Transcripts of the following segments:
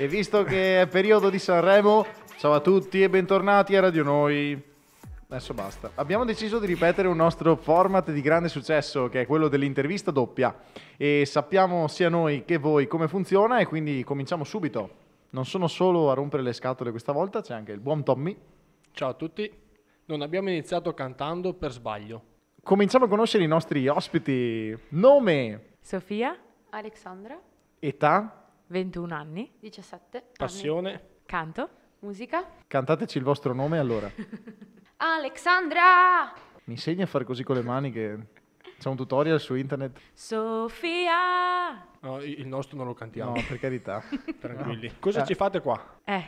E visto che è periodo di Sanremo, ciao a tutti e bentornati a Radio Noi. Adesso basta. Abbiamo deciso di ripetere un nostro format di grande successo, che è quello dell'intervista doppia. E sappiamo sia noi che voi come funziona e quindi cominciamo subito. Non sono solo a rompere le scatole questa volta, c'è anche il buon Tommy. Ciao a tutti. Non abbiamo iniziato cantando per sbaglio. Cominciamo a conoscere i nostri ospiti. Nome? Sofia. Alexandra. Età? 21 anni. 17. Passione. Anni. Canto. Musica. Cantateci il vostro nome allora. Alexandra! Mi insegni a fare così con le mani che c'è un tutorial su internet. Sofia! No, il nostro non lo cantiamo. No, per carità. Tranquilli. No. Cosa eh. ci fate qua? Eh,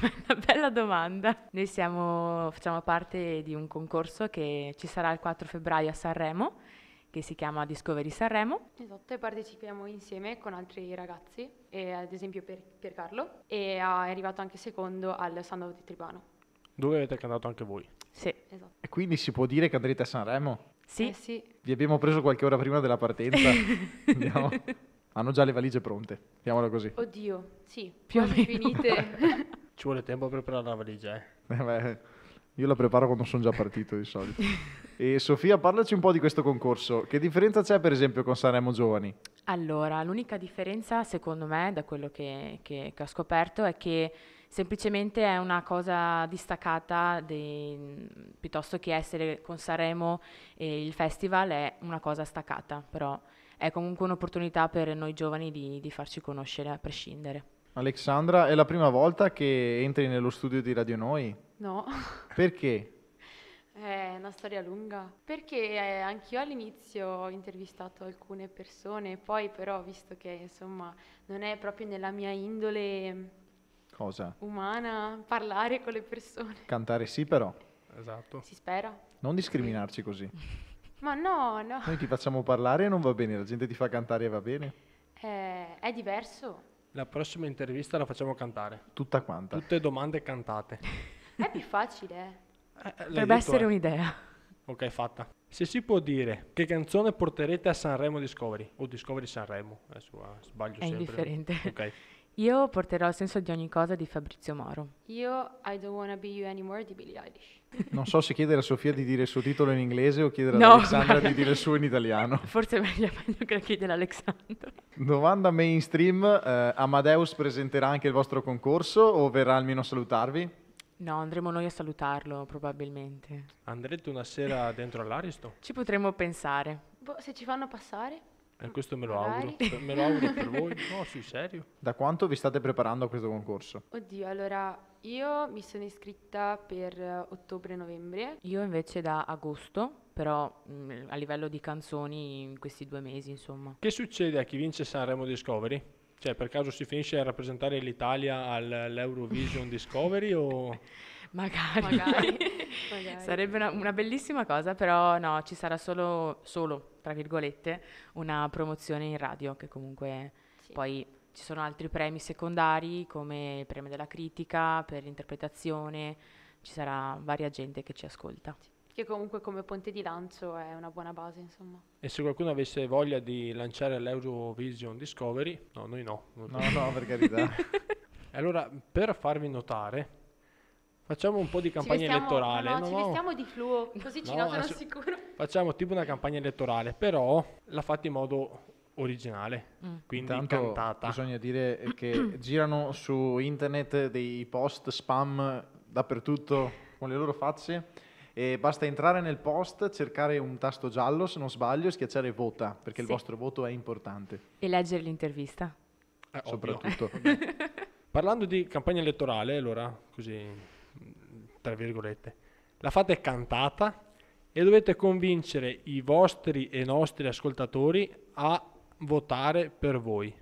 una bella domanda. Noi siamo, facciamo parte di un concorso che ci sarà il 4 febbraio a Sanremo che si chiama Discovery Sanremo. Esatto, e partecipiamo insieme con altri ragazzi, e, ad esempio Piercarlo, e è arrivato anche secondo al Sandow di Tribano. Dove avete cantato anche voi? Sì, esatto. E quindi si può dire che andrete a Sanremo? Sì. Eh sì. Vi abbiamo preso qualche ora prima della partenza. Andiamo. Hanno già le valigie pronte, Andiamolo così. Oddio, sì, più o meno. finite. Ci vuole tempo per preparare la valigia. Eh, eh beh, io la preparo quando sono già partito di solito. e Sofia, parlaci un po' di questo concorso. Che differenza c'è per esempio con Sanremo Giovani? Allora, l'unica differenza secondo me, da quello che, che, che ho scoperto, è che semplicemente è una cosa distaccata dei, piuttosto che essere con Sanremo e il festival è una cosa staccata, però è comunque un'opportunità per noi giovani di, di farci conoscere a prescindere. Alexandra, è la prima volta che entri nello studio di Radio Noi? No. Perché? È una storia lunga, perché eh, anch'io all'inizio ho intervistato alcune persone, poi però visto che insomma non è proprio nella mia indole Cosa? Umana, parlare con le persone. Cantare sì però. Esatto. Si spera. Non discriminarci così. Ma no, no. Noi ti facciamo parlare e non va bene, la gente ti fa cantare e va bene. Eh, è diverso. La prossima intervista la facciamo cantare. Tutta quanta. Tutte domande cantate. è più facile. Eh, eh Dovrebbe essere eh. un'idea. Ok, fatta. Se si può dire, che canzone porterete a Sanremo Discovery? O Discovery Sanremo? Adesso, eh, sbaglio è sempre. È indifferente. Ok. Io porterò il senso di ogni cosa di Fabrizio Moro. Io I don't wanna be you anymore di Billie Eilish. Non so se chiedere a Sofia di dire il suo titolo in inglese o chiedere no, ad Alexandra ma... di dire il suo in italiano. Forse è meglio, meglio che la chiedere Alexandra. Domanda mainstream, eh, Amadeus presenterà anche il vostro concorso o verrà almeno a salutarvi? No, andremo noi a salutarlo probabilmente. Andrete una sera dentro all'Aristo? Ci potremmo pensare. Boh, se ci fanno passare? E questo me lo auguro, per, me lo auguro per voi. No, sul serio. Da quanto vi state preparando a questo concorso? Oddio, allora io mi sono iscritta per eh, ottobre-novembre. Io invece da agosto, però mh, mm, a livello di canzoni in questi due mesi, insomma. Che succede a chi vince Sanremo Discovery? Cioè, per caso si finisce a rappresentare l'Italia all'Eurovision Discovery o... Magari. Magari. Sarebbe una, una, bellissima cosa, però no, ci sarà solo, solo, tra virgolette, una promozione in radio che comunque sì. poi ci sono altri premi secondari come il premio della critica, per l'interpretazione, ci sarà varia gente che ci ascolta. Sì che comunque come ponte di lancio è una buona base, insomma. E se qualcuno avesse voglia di lanciare l'Eurovision Discovery, no, noi no. No, no, per carità. allora, per farvi notare, Facciamo un po' di campagna vestiamo, elettorale. No, no, no, ci vestiamo di fluo, così ci no, notano adesso, sicuro. Facciamo tipo una campagna elettorale, però la fate in modo originale, mm. quindi Intanto cantata. Bisogna dire eh, che girano su internet dei post spam dappertutto con le loro facce e basta entrare nel post, cercare un tasto giallo se non sbaglio e schiacciare vota perché sì. il vostro voto è importante. E leggere l'intervista. Eh, Soprattutto. Parlando di campagna elettorale, allora così tra virgolette, la fate cantata e dovete convincere i vostri e nostri ascoltatori a votare per voi.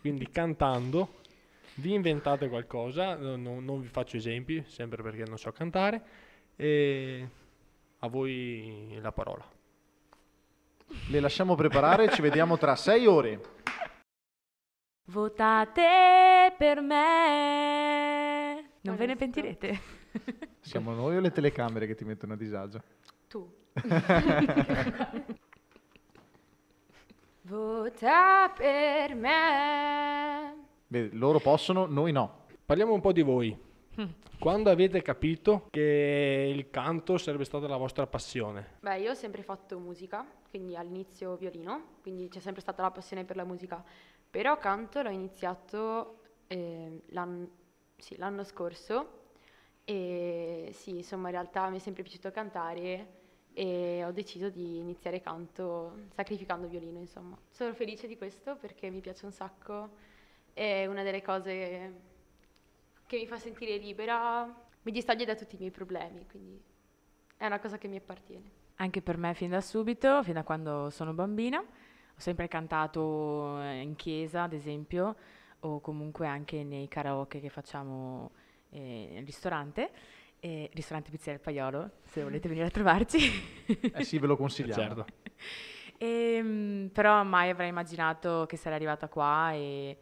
Quindi cantando vi inventate qualcosa, non, non vi faccio esempi, sempre perché non so cantare, e a voi la parola. Le lasciamo preparare, ci vediamo tra sei ore. Votate per me. Non ve ne pentirete. Siamo noi o le telecamere che ti mettono a disagio? Tu. Vota per me. Beh, loro possono, noi no. Parliamo un po' di voi. Quando avete capito che il canto sarebbe stata la vostra passione? Beh, io ho sempre fatto musica, quindi all'inizio violino, quindi c'è sempre stata la passione per la musica. Però canto l'ho iniziato eh, l'anno sì, l'anno scorso e sì, insomma in realtà mi è sempre piaciuto cantare e ho deciso di iniziare canto sacrificando violino, insomma. Sono felice di questo perché mi piace un sacco, è una delle cose che mi fa sentire libera, mi distoglie da tutti i miei problemi, quindi è una cosa che mi appartiene. Anche per me fin da subito, fin da quando sono bambina, ho sempre cantato eh, in chiesa, ad esempio, o comunque anche nei karaoke che facciamo eh, nel ristorante. Eh, ristorante Pizzeria del Paiolo, se volete venire a trovarci. eh sì, ve lo consiglio. Certo. E, ehm, però mai avrei immaginato che sarei arrivata qua e,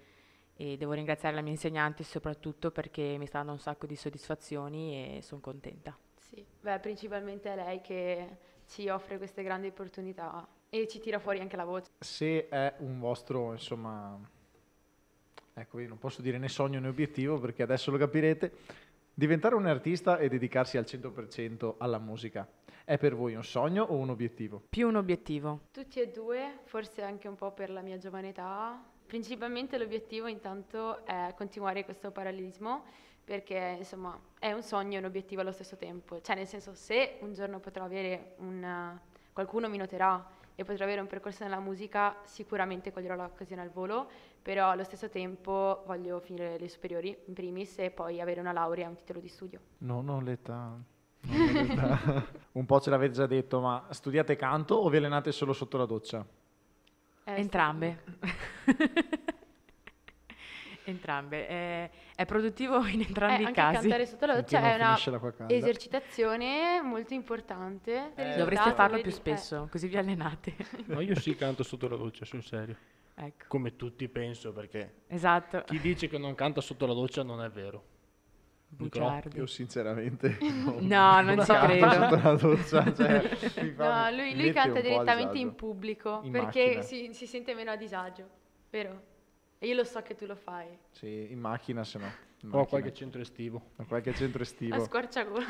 e, devo ringraziare la mia insegnante soprattutto perché mi sta dando un sacco di soddisfazioni e sono contenta. Sì, beh, principalmente è lei che ci offre queste grandi opportunità e ci tira fuori anche la voce. Se è un vostro, insomma, ecco, io non posso dire né sogno né obiettivo perché adesso lo capirete, diventare un artista e dedicarsi al 100% alla musica. È per voi un sogno o un obiettivo? Più un obiettivo. Tutti e due, forse anche un po' per la mia giovane età. Principalmente l'obiettivo intanto è continuare questo parallelismo perché insomma è un sogno e un obiettivo allo stesso tempo. Cioè nel senso se un giorno potrò avere un... qualcuno mi noterà e potrò avere un percorso nella musica, sicuramente coglierò l'occasione al volo, però allo stesso tempo voglio finire le superiori in primis e poi avere una laurea, e un titolo di studio. non ho l'età. un po' ce l'avete già detto, ma studiate canto o vi allenate solo sotto la doccia? Eh, Entrambe. Entrambe. Eh, è produttivo in entrambi eh, i casi. cantare sotto la doccia è una esercitazione molto importante. Eh, dovreste farlo più spesso, eh. così vi allenate. No, io sì canto sotto la doccia, sul serio. Ecco. Come tutti penso, perché esatto. chi dice che non canta sotto la doccia non è vero. Bugiardo. Io sinceramente non, no, non, non ci credo. Doccia, cioè, no, lui, lui canta direttamente in pubblico in perché si, si, sente meno a disagio, vero? E io lo so che tu lo fai. Sì, in macchina se no. O a qualche centro estivo. A qualche centro estivo. A squarciagola.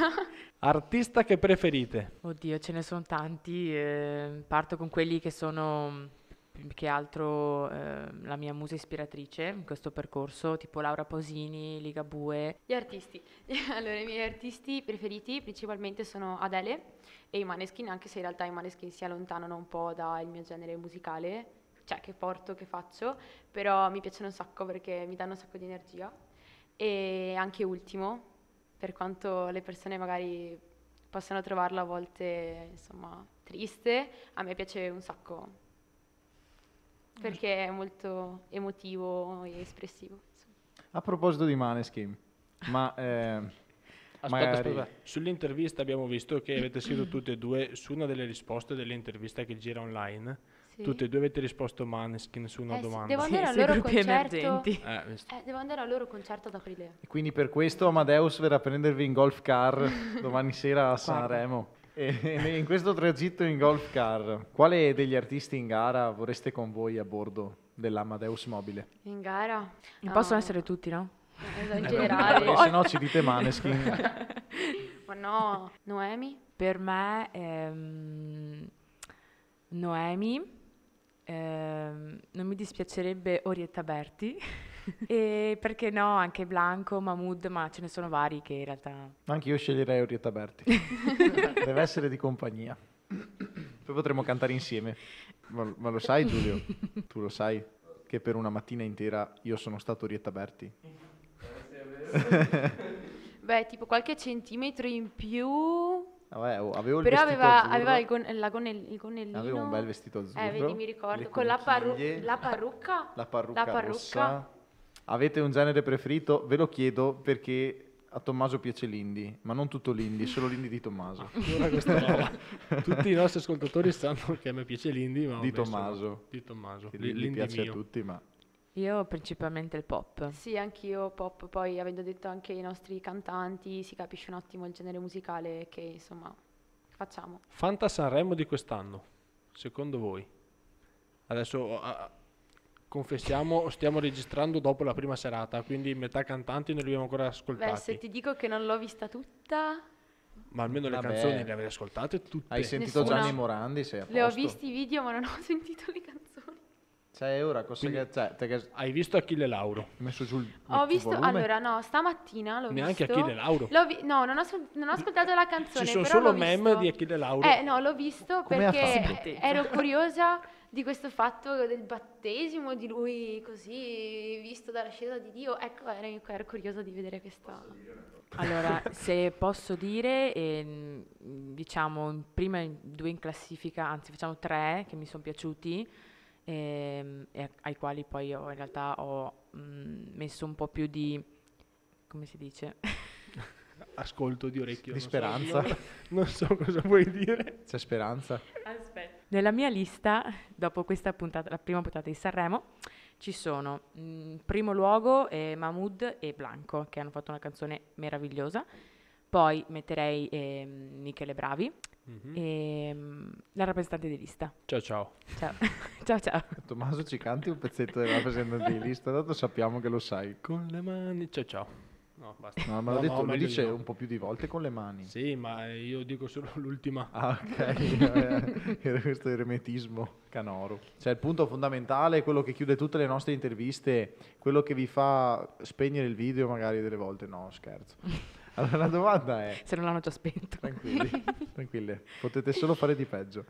Artista che preferite? Oddio, ce ne sono tanti. Eh, parto con quelli che sono più che altro eh, la mia musa ispiratrice in questo percorso, tipo Laura Posini, Ligabue. Gli artisti. Allora, i miei artisti preferiti principalmente sono Adele e i Maneskin, anche se in realtà i Maneskin si allontanano un po' dal mio genere musicale cioè che porto, che faccio, però mi piacciono un sacco perché mi danno un sacco di energia. E anche ultimo, per quanto le persone magari possano trovarlo a volte, insomma, triste, a me piace un sacco perché è molto emotivo e espressivo. Insomma. A proposito di Maneskin, ma... Eh... Aspetta, aspetta, sull'intervista abbiamo visto che avete scritto tutte e due su una delle risposte dell'intervista che gira online sì. Tutte e due avete risposto Maneskin su una eh, domanda. Sì, devo, andare sì, al concerto, eh, eh devo andare al loro concerto ad aprile. E quindi per questo Amadeus verrà a prendervi in golf car domani sera a Sanremo. E in questo tragitto in golf car, quale degli artisti in gara vorreste con voi a bordo dell'Amadeus mobile? In gara? No. Possono ah. essere tutti, no? Eh, in eh, generale. se no ci dite Maneskin. Ma no, Noemi? Per me ehm, Noemi Ehm, non mi dispiacerebbe Orietta Berti. e perché no, anche Blanco, Mahmood, ma ce ne sono vari che in realtà... Anche io sceglierei Orietta Berti. Deve essere di compagnia. Poi potremmo cantare insieme. Ma, ma lo sai Giulio? tu lo sai che per una mattina intera io sono stato Orietta Berti? Beh, tipo qualche centimetro in più Vabbè, oh, avevo Però aveva, aveva il, con, la connell- il connellino. Aveva un bel vestito azzurro. Eh, vedi, mi ricordo. Con la, parru- la, parrucca. La parrucca, la parrucca. Avete un genere preferito? Ve lo chiedo perché a Tommaso piace l'indy ma non tutto l'indy, solo l'indy di Tommaso. Ah, tutti i nostri ascoltatori sanno che a me piace l'indy ma... Di Tommaso. Di Tommaso. L'indie, l'indie piace mio. a tutti, ma... Io principalmente il pop. Sì, anch'io pop, poi avendo detto anche i nostri cantanti, si capisce un attimo il genere musicale che insomma facciamo. Fanta Sanremo di quest'anno, secondo voi? Adesso a- confessiamo, stiamo registrando dopo la prima serata, quindi metà cantanti non li abbiamo ancora ascoltati. Beh, se ti dico che non l'ho vista tutta... Ma almeno le canzoni le avete ascoltate tutte. Hai sentito Nessuna. Gianni Morandi? Sei a Le ho visti i video ma non ho sentito le canzoni. 6 euro, cosa Quindi, che, cioè, che... Hai visto Achille Lauro? Messo giù il Ho visto, volume. allora no, stamattina l'ho Neanche visto. Achille Lauro? Vi- no, non ho, non ho, ascoltato la canzone, Ci sono solo meme visto. di Achille Lauro. Eh, no, l'ho visto Come eh, perché ero curiosa di questo fatto del battesimo di lui così visto dalla scesa di Dio. Ecco, ero, ero curiosa di vedere questa... Allora, se posso dire, eh, diciamo, prima due in classifica, anzi facciamo tre che mi sono piaciuti Ehm, e, e ai quali poi io in realtà ho mh, mm, messo un po' più di... come si dice? Ascolto di orecchio. Di speranza. So, non so cosa vuoi dire. C'è speranza. Aspetta. Nella mia lista, dopo questa puntata, la prima puntata di Sanremo, ci sono in mm, primo luogo eh, Mahmood e Blanco che hanno fatto una canzone meravigliosa poi metterei eh, Michele Bravi, mm-hmm. Ehm, e, la rappresentante di lista. Ciao ciao. Ciao ciao. ciao. Tommaso ci canti un pezzetto della rappresentante di lista, tanto sappiamo che lo sai. Con le mani, ciao ciao. No, basta. No, ma no, detto, no, lo dice no. un po' più di volte con le mani. Sì, ma io dico solo l'ultima. Ah, ok. Era questo eremetismo canoro. Cioè, il punto fondamentale è quello che chiude tutte le nostre interviste, quello che vi fa spegnere il video magari delle volte. No, scherzo. Allora la domanda è... Se non l'hanno già spento. Tranquilli, tranquilli, potete solo fare di peggio.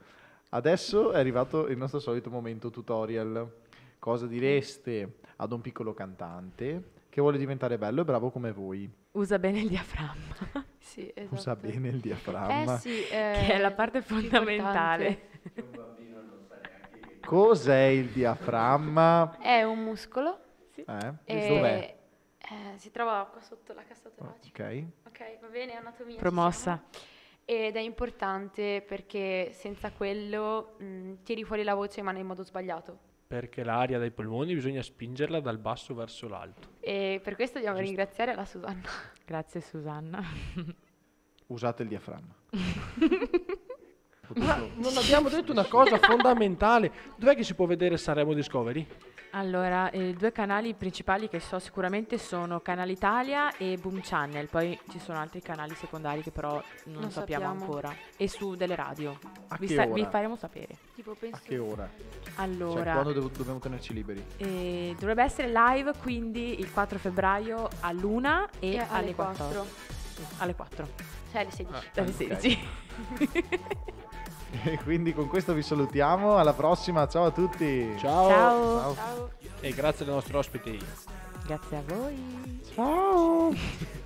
Adesso è arrivato il nostro solito momento tutorial. Cosa direste ad un piccolo cantante che vuole diventare bello e bravo come voi? Usa bene il diaframma. Sì, esatto. Usa bene il diaframma. Eh sì, eh, che è la parte fondamentale. Cos'è il diaframma? È un muscolo. Sì. Eh, e, eh, eh, si trova qua sotto la cassa toracica. Ok. Ok, va bene, anatomia. Promossa. Ed è importante perché senza quello mh, mm, tiri fuori la voce ma in modo sbagliato. Perché l'aria dai polmoni bisogna spingerla dal basso verso l'alto. E per questo dobbiamo Giusto. ringraziare la Susanna. Grazie Susanna. Usate il diaframma. non abbiamo detto una cosa fondamentale. Dov'è che si può vedere Sanremo Discovery? Allora, eh, i eh, due canali principali che so sicuramente sono Canal Italia e Boom Channel, poi ci sono altri canali secondari che però non, non sappiamo, sappiamo, ancora. E su delle radio. A Vi, sa- vi, faremo sapere. Tipo, penso... A che ora? Allora. Cioè, quando do- dobbiamo tenerci liberi? Eh, dovrebbe essere live quindi il 4 febbraio all'una e, e alle, alle 4. 4. Alle 4. Cioè alle 16. Ah, alle okay. E quindi con questo vi salutiamo, alla prossima, ciao a tutti. Ciao. Ciao. ciao. ciao. E grazie al nostro ospite. Grazie a voi. Ciao.